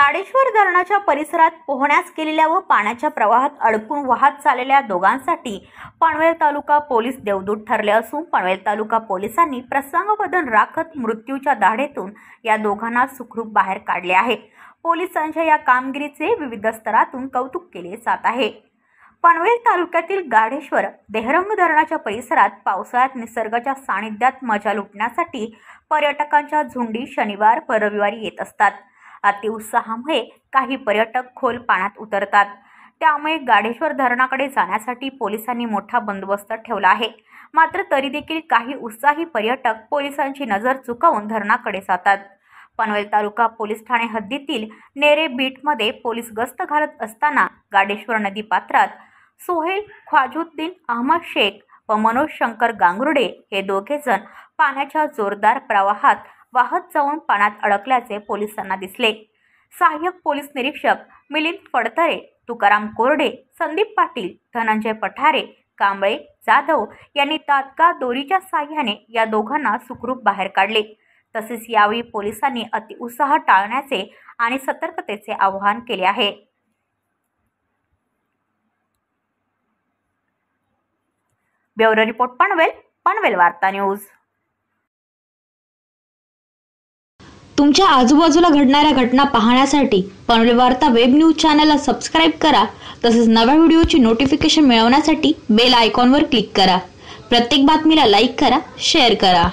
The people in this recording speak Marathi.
गाडेश्वर धरणाच्या परिसरात पोहण्यास केलेल्या व पाण्याच्या प्रवाहात अडकून वाहत चाललेल्या दोघांसाठी पनवेल तालुका पोलीस देवदूत ठरले असून पनवेल तालुका पोलिसांनी प्रसंगवदन राखत मृत्यूच्या दाढेतून या दोघांना सुखरूप बाहेर काढले आहे पोलिसांच्या या कामगिरीचे विविध स्तरातून कौतुक केले जात आहे पनवेल तालुक्यातील गाडेश्वर देहरंग धरणाच्या परिसरात पावसाळ्यात निसर्गाच्या सानिध्यात मजा लुटण्यासाठी पर्यटकांच्या झुंडी शनिवार व रविवारी येत असतात अतिउत्साहामुळे काही पर्यटक खोल पाण्यात उतरतात त्यामुळे गाडेश्वर धरणाकडे जाण्यासाठी पोलिसांनी मोठा बंदोबस्त ठेवला आहे मात्र तरी देखील काही उत्साही पर्यटक पोलिसांची नजर चुकवून धरणाकडे जातात पनवेल तालुका पोलीस ठाणे हद्दीतील नेरे बीटमध्ये पोलीस गस्त घालत असताना गाडेश्वर नदी पात्रात सोहेल ख्वाजुद्दीन अहमद शेख व मनोज शंकर गांगुर्डे हे दोघेजण पाण्याच्या जोरदार प्रवाहात वाहत जाऊन पाण्यात अडकल्याचे पोलिसांना दिसले सहाय्यक पोलीस निरीक्षक मिलिंद फडतरे तुकाराम कोरडे संदीप पाटील धनंजय पठारे कांबळे जाधव यांनी तात्काळ दोरीच्या साह्याने या दोघांना सुखरूप बाहेर काढले तसेच यावेळी पोलिसांनी अतिउत्साह टाळण्याचे आणि सतर्कतेचे आवाहन केले आहे ब्युरो रिपोर्ट पनवेल पनवेल वार्ता न्यूज तुमच्या आजूबाजूला घडणाऱ्या घटना पाहण्यासाठी पनवेल वार्ता वेब न्यूज चॅनलला सबस्क्राईब करा तसेच नव्या व्हिडिओची नोटिफिकेशन मिळवण्यासाठी बेल आयकॉनवर क्लिक करा प्रत्येक बातमीला लाईक करा शेअर करा